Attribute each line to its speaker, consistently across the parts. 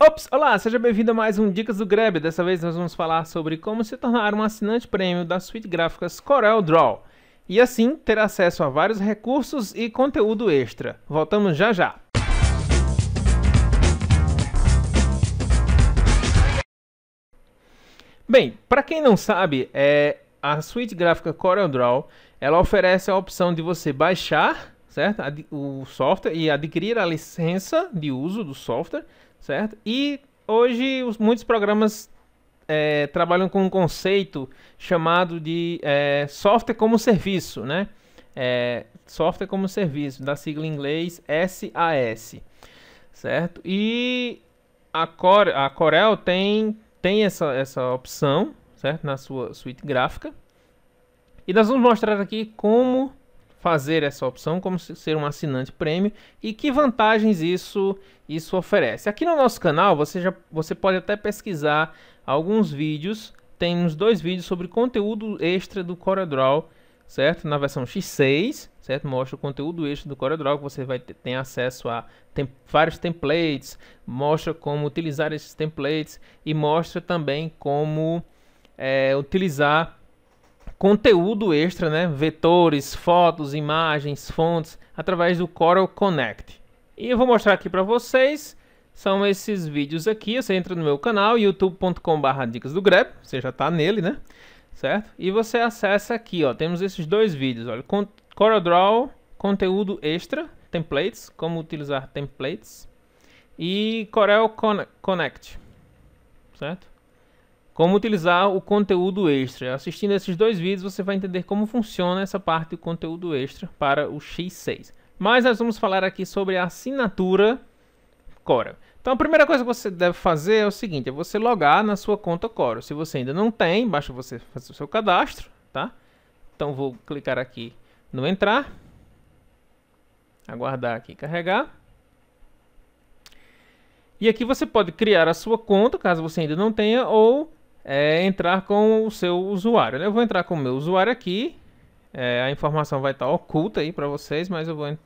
Speaker 1: Ops, olá, seja bem-vindo a mais um Dicas do Grab. Dessa vez nós vamos falar sobre como se tornar um assinante prêmio da suite gráficas CorelDRAW e assim ter acesso a vários recursos e conteúdo extra. Voltamos já já. Bem, para quem não sabe, é a suite gráfica CorelDRAW, ela oferece a opção de você baixar, certo? O software e adquirir a licença de uso do software certo? E hoje os, muitos programas é, trabalham com um conceito chamado de é, software como serviço, né? É, software como serviço, da sigla em inglês SAS, certo? E a, Core, a Corel tem, tem essa, essa opção, certo? Na sua suite gráfica. E nós vamos mostrar aqui como fazer essa opção como ser um assinante prêmio e que vantagens isso isso oferece. Aqui no nosso canal você já você pode até pesquisar alguns vídeos, tem uns dois vídeos sobre conteúdo extra do CorelDRAW, certo? Na versão X6, certo? Mostra o conteúdo extra do CorelDRAW que você vai ter tem acesso a tem, vários templates, mostra como utilizar esses templates e mostra também como é, utilizar conteúdo extra, né? vetores, fotos, imagens, fontes, através do Coral Connect. E eu vou mostrar aqui para vocês, são esses vídeos aqui, você entra no meu canal, youtube.com.br dicas do Grep, você já está nele, né? Certo? E você acessa aqui, ó, temos esses dois vídeos, olha, Draw, conteúdo extra, templates, como utilizar templates, e Corel Connect, certo? como utilizar o conteúdo extra. Assistindo esses dois vídeos, você vai entender como funciona essa parte do conteúdo extra para o X6. Mas nós vamos falar aqui sobre a assinatura Cora. Então a primeira coisa que você deve fazer é o seguinte, é você logar na sua conta Cora. Se você ainda não tem, basta você fazer o seu cadastro, tá? Então vou clicar aqui no entrar, aguardar aqui carregar. E aqui você pode criar a sua conta, caso você ainda não tenha, ou é entrar com o seu usuário. Né? Eu vou entrar com o meu usuário aqui. É, a informação vai estar oculta aí para vocês, mas eu vou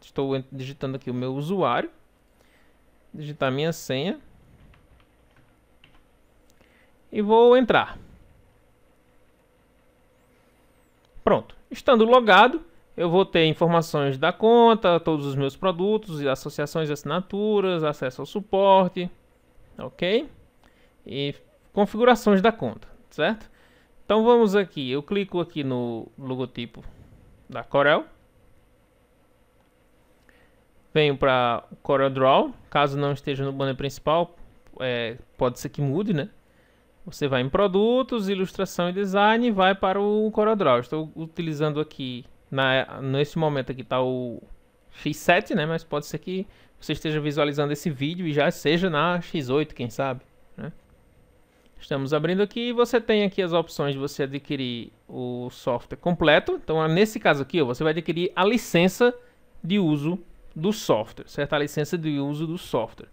Speaker 1: estou digitando aqui o meu usuário. Digitar minha senha. E vou entrar. Pronto. Estando logado, eu vou ter informações da conta, todos os meus produtos, associações e assinaturas, acesso ao suporte, ok? E configurações da conta, certo? Então vamos aqui, eu clico aqui no logotipo da Corel. Venho para Corel Draw, caso não esteja no banner principal, é, pode ser que mude, né? Você vai em produtos, ilustração e design e vai para o Corel Draw. Estou utilizando aqui, na, nesse momento aqui está o X7, né? Mas pode ser que você esteja visualizando esse vídeo e já seja na X8, quem sabe. Estamos abrindo aqui e você tem aqui as opções de você adquirir o software completo. Então, ah, nesse caso aqui, você vai adquirir a licença de uso do software, certo? A licença de uso do software.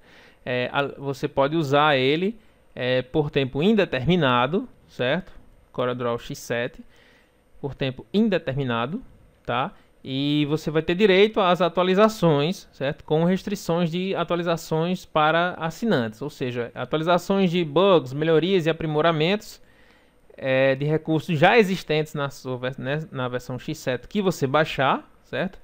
Speaker 1: É, a, você pode usar ele é, por tempo indeterminado, certo? CorelDRAW X7 por tempo indeterminado, tá? E você vai ter direito às atualizações, certo? Com restrições de atualizações para assinantes, ou seja, atualizações de bugs, melhorias e aprimoramentos é, de recursos já existentes na, sua, né, na versão X7 que você baixar, certo?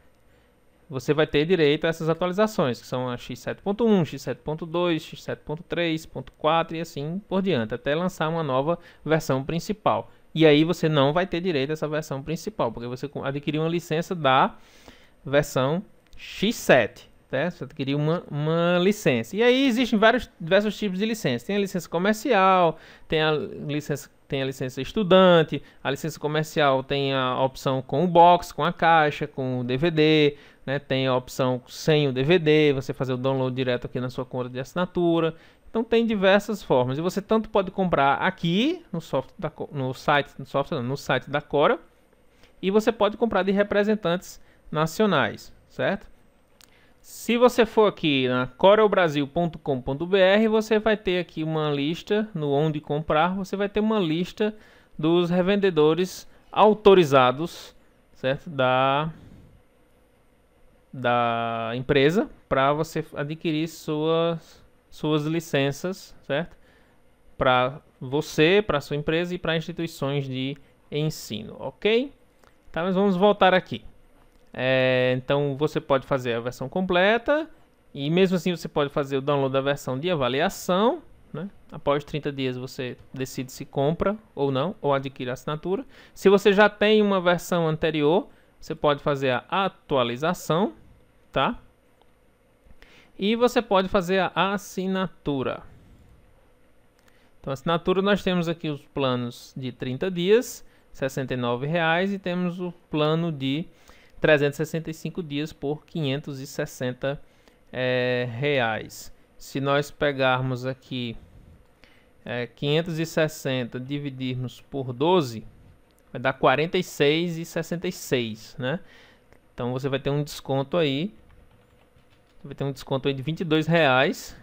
Speaker 1: Você vai ter direito a essas atualizações, que são a X7.1, X7.2, X7.3, e assim por diante, até lançar uma nova versão principal. E aí você não vai ter direito a essa versão principal, porque você adquiriu uma licença da versão X7. Né? Você adquiriu uma, uma licença. E aí existem vários, diversos tipos de licença. Tem a licença comercial, tem a licença, tem a licença estudante, a licença comercial tem a opção com o box, com a caixa, com o DVD, né? tem a opção sem o DVD, você fazer o download direto aqui na sua conta de assinatura. Então tem diversas formas. E você tanto pode comprar aqui no, da, no site, no, software, no site da Cora, e você pode comprar de representantes nacionais, certo? Se você for aqui na corelbrasil.com.br, você vai ter aqui uma lista no onde comprar, você vai ter uma lista dos revendedores autorizados, certo? Da da empresa para você adquirir suas suas licenças, certo? Para você, para sua empresa e para instituições de ensino, ok? Tá, mas vamos voltar aqui. É, então você pode fazer a versão completa e mesmo assim você pode fazer o download da versão de avaliação. Né? Após 30 dias você decide se compra ou não, ou adquire a assinatura. Se você já tem uma versão anterior, você pode fazer a atualização, tá? E você pode fazer a assinatura. Então, assinatura nós temos aqui os planos de 30 dias, R$ 69,00 e temos o plano de 365 dias por R$ 560. É, reais. Se nós pegarmos aqui é, eh, 560 dividirmos por 12, vai dar 46,66, né? Então você vai ter um desconto aí Vai ter um desconto aí de 22 reais.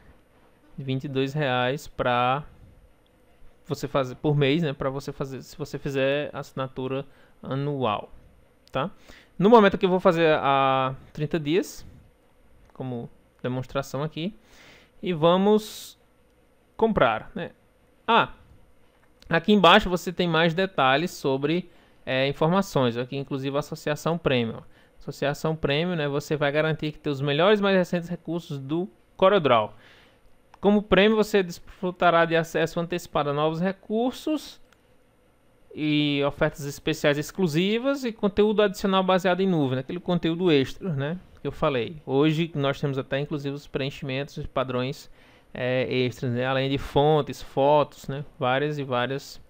Speaker 1: 22 reais para você fazer por mês, né? Para você fazer, se você fizer assinatura anual, tá? No momento que eu vou fazer a 30 dias, como demonstração aqui, e vamos comprar, né? Ah, aqui embaixo você tem mais detalhes sobre é, informações, aqui inclusive a associação premium. Associação Prêmio, né, você vai garantir que os melhores mais recentes recursos do CorelDRAW. Como prêmio, você desfrutará de acesso antecipado a novos recursos e ofertas especiais exclusivas e conteúdo adicional baseado em nuvem, aquele conteúdo extra, né, que eu falei. Hoje nós temos até inclusive os preenchimentos e padrões é, extras, né, além de fontes, fotos, né, várias e várias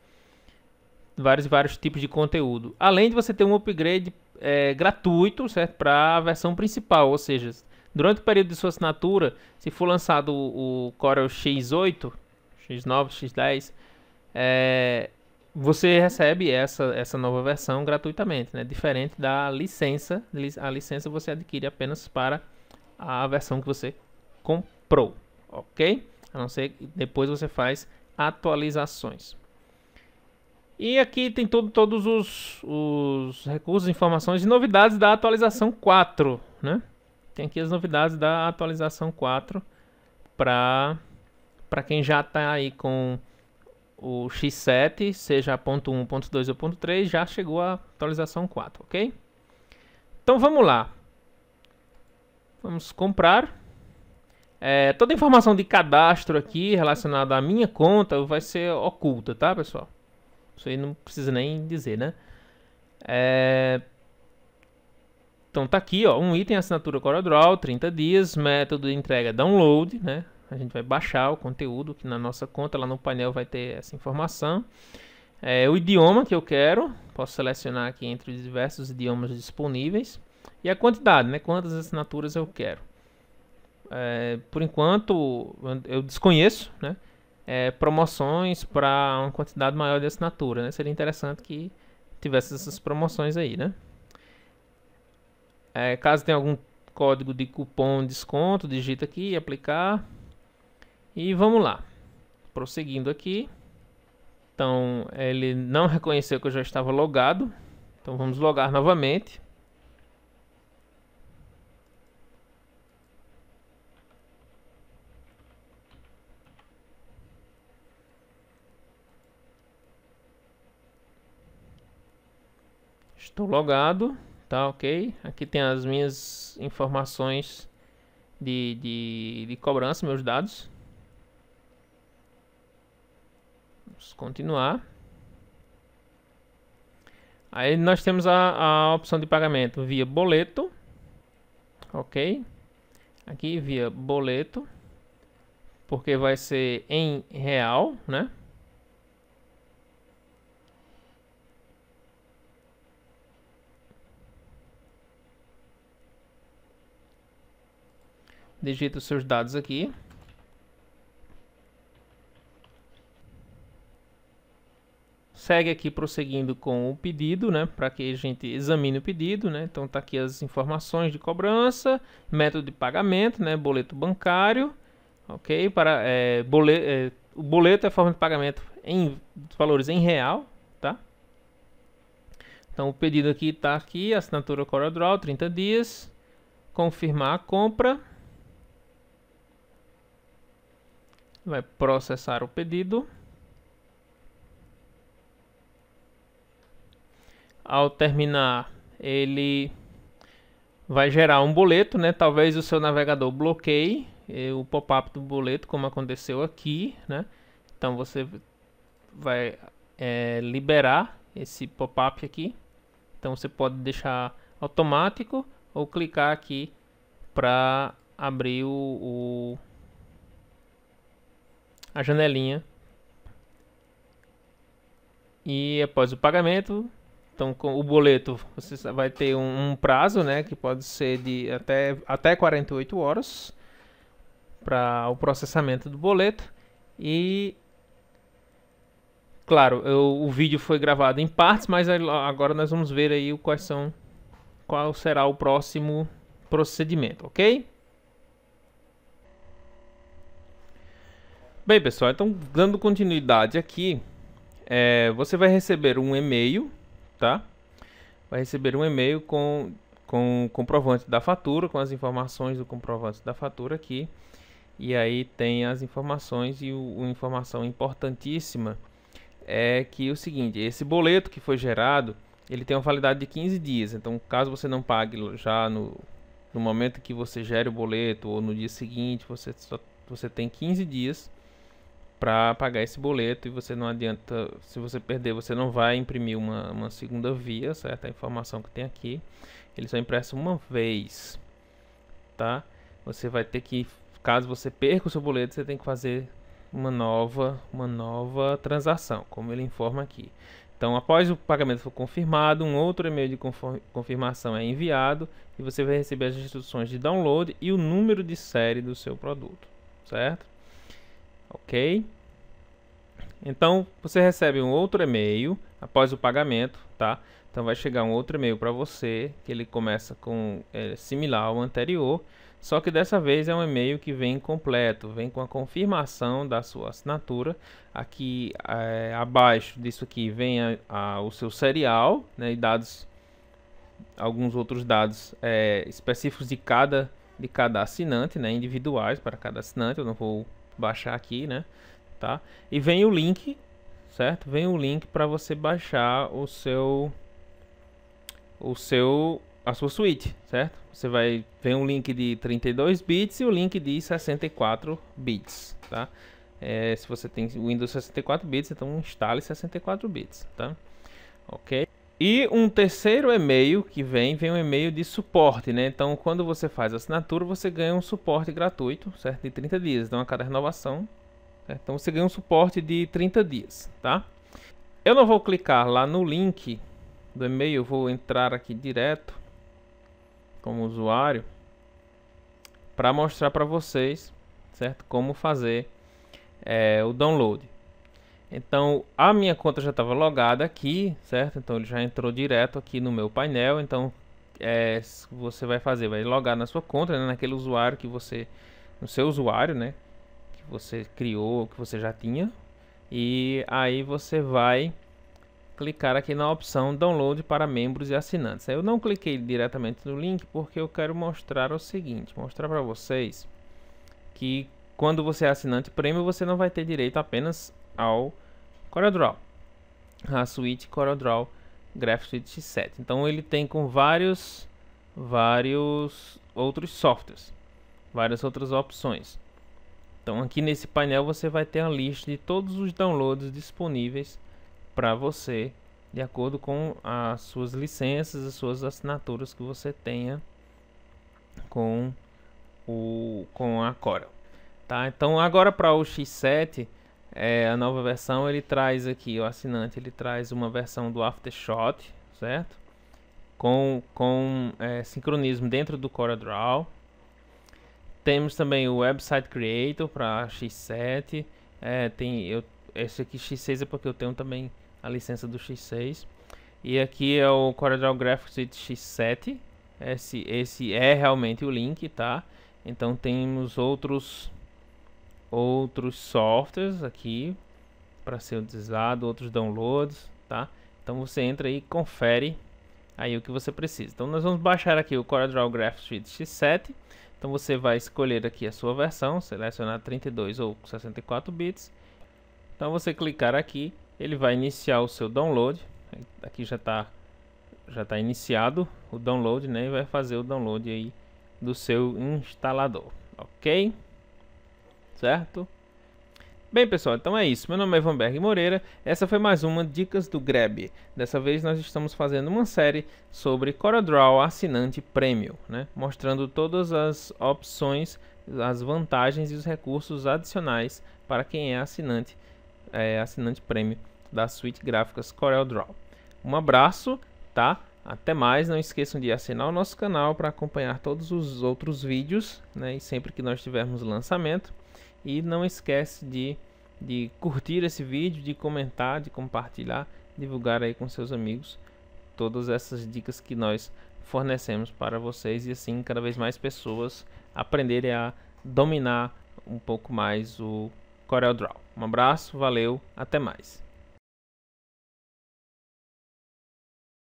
Speaker 1: vários vários tipos de conteúdo. Além de você ter um upgrade é, gratuito, certo? Para a versão principal, ou seja, durante o período de sua assinatura, se for lançado o, o Corel X8, X9, X10, é, você recebe essa, essa nova versão gratuitamente, né? Diferente da licença, a licença você adquire apenas para a versão que você comprou, ok? A não ser que depois você faz atualizações. E aqui tem todo, todos os, os, recursos, informações e novidades da atualização 4, né? Tem aqui as novidades da atualização 4 para quem já está aí com o X7, seja ponto .1, ponto .2 ou ponto .3, já chegou a atualização 4, ok? Então vamos lá. Vamos comprar. É, toda a informação de cadastro aqui relacionada à minha conta vai ser oculta, tá, pessoal? Isso aí não precisa nem dizer, né? É... Então tá aqui, ó, um item assinatura CorelDRAW, 30 dias, método de entrega download, né? A gente vai baixar o conteúdo que na nossa conta, lá no painel vai ter essa informação. É, o idioma que eu quero, posso selecionar aqui entre os diversos idiomas disponíveis. E a quantidade, né? Quantas assinaturas eu quero. É, por enquanto, eu desconheço, né? é, promoções para uma quantidade maior de assinatura, né? Seria interessante que tivesse essas promoções aí, né? É, caso tenha algum código de cupom desconto, digita aqui, aplicar. E vamos lá. Prosseguindo aqui. Então, ele não reconheceu que eu já estava logado. Então, vamos logar novamente. Estou logado, tá ok? Aqui tem as minhas informações de, de, de cobrança, meus dados. Vamos continuar. Aí nós temos a, a opção de pagamento via boleto, ok? Aqui via boleto, porque vai ser em real, né? digita os seus dados aqui. Segue aqui prosseguindo com o pedido, né, para que a gente examine o pedido, né? Então tá aqui as informações de cobrança, método de pagamento, né, boleto bancário, ok? Para é, boleto, é, o boleto é forma de pagamento em valores em real, tá? Então o pedido aqui está aqui, assinatura CorelDRAW, 30 dias, confirmar a compra. vai processar o pedido. Ao terminar, ele vai gerar um boleto, né? Talvez o seu navegador bloqueie eh, o pop-up do boleto, como aconteceu aqui, né? Então você vai é, liberar esse pop-up aqui. Então você pode deixar automático ou clicar aqui para abrir o, o a janelinha. E após o pagamento, então com o boleto você vai ter um, um prazo, né, que pode ser de até até 48 horas para o processamento do boleto e claro, eu, o vídeo foi gravado em partes, mas agora nós vamos ver aí quais são qual será o próximo procedimento, ok? Bem, pessoal, então dando continuidade aqui, é, você vai receber um e-mail, tá? Vai receber um e-mail com, com o comprovante da fatura, com as informações do comprovante da fatura aqui. E aí tem as informações e o, uma informação importantíssima é que é o seguinte, esse boleto que foi gerado, ele tem uma validade de 15 dias. Então, caso você não pague já no, no momento que você gere o boleto ou no dia seguinte, você, só, você tem 15 dias para pagar esse boleto e você não adianta, se você perder, você não vai imprimir uma, uma segunda via, certo? A informação que tem aqui, ele só impressa uma vez, tá? Você vai ter que, caso você perca o seu boleto, você tem que fazer uma nova, uma nova transação, como ele informa aqui. Então, após o pagamento for confirmado, um outro e-mail de confirmação é enviado e você vai receber as instruções de download e o número de série do seu produto, certo? ok? Então, você recebe um outro e-mail após o pagamento, tá? Então, vai chegar um outro e-mail para você, que ele começa com é, similar ao anterior, só que dessa vez é um e-mail que vem completo, vem com a confirmação da sua assinatura. Aqui é, abaixo disso aqui vem a, a, o seu serial né, e dados, alguns outros dados é, específicos de cada, de cada assinante, né, individuais para cada assinante. Eu não vou baixar aqui, né? Tá? E vem o link, certo? Vem o link para você baixar o seu o seu a sua suíte, certo? Você vai vem um link de 32 bits e o um link de 64 bits, tá? É, se você tem Windows 64 bits, então instale 64 bits, tá? Ok? E um terceiro e-mail que vem, vem um e-mail de suporte, né? Então, quando você faz assinatura, você ganha um suporte gratuito, certo? De 30 dias. Então, a cada renovação, certo? então você ganha um suporte de 30 dias, tá? Eu não vou clicar lá no link do e-mail, eu vou entrar aqui direto como usuário para mostrar para vocês, certo? Como fazer é, o download. Então, a minha conta já estava logada aqui, certo? Então, ele já entrou direto aqui no meu painel. Então, é, você vai fazer, vai logar na sua conta, né? naquele usuário que você, no seu usuário, né? Que você criou, que você já tinha. E aí você vai clicar aqui na opção Download para membros e assinantes. Eu não cliquei diretamente no link porque eu quero mostrar o seguinte, mostrar para vocês que quando você é assinante premium, você não vai ter direito apenas ao CorelDRAW, a suíte CorelDRAW GraphSuite X7. Então ele tem com vários, vários outros softwares, várias outras opções. Então aqui nesse painel você vai ter a lista de todos os downloads disponíveis para você, de acordo com as suas licenças, as suas assinaturas que você tenha com o com a Corel. Tá? Então agora para o X7 é, a nova versão ele traz aqui, o assinante ele traz uma versão do Aftershot, certo? Com, com é, sincronismo dentro do CorelDRAW. Temos também o Website Creator para X7. É, tem, eu, esse aqui X6 é porque eu tenho também a licença do X6. E aqui é o CorelDRAW Graphics with X7. Esse, esse é realmente o link, tá? Então temos outros outros softwares aqui para ser utilizado, outros downloads, tá? Então você entra aí e confere aí o que você precisa. Então nós vamos baixar aqui o CorelDRAW Graph Suite X7. Então você vai escolher aqui a sua versão, selecionar 32 ou 64 bits. Então você clicar aqui, ele vai iniciar o seu download. Aqui já está já tá iniciado o download, né? E vai fazer o download aí do seu instalador, ok? certo? Bem, pessoal, então é isso. Meu nome é Ivan Berg Moreira. Essa foi mais uma Dicas do Grab. Dessa vez nós estamos fazendo uma série sobre CorelDRAW assinante Premium, né? mostrando todas as opções, as vantagens e os recursos adicionais para quem é assinante, é, assinante Premium da Suite gráficas CorelDRAW. Um abraço, tá? Até mais, não esqueçam de assinar o nosso canal para acompanhar todos os outros vídeos, né? E sempre que nós tivermos lançamento. E não esquece de, de curtir esse vídeo, de comentar, de compartilhar, divulgar aí com seus amigos todas essas dicas que nós fornecemos para vocês e assim cada vez mais pessoas aprenderem a dominar um pouco mais o CorelDRAW. Um abraço, valeu, até mais.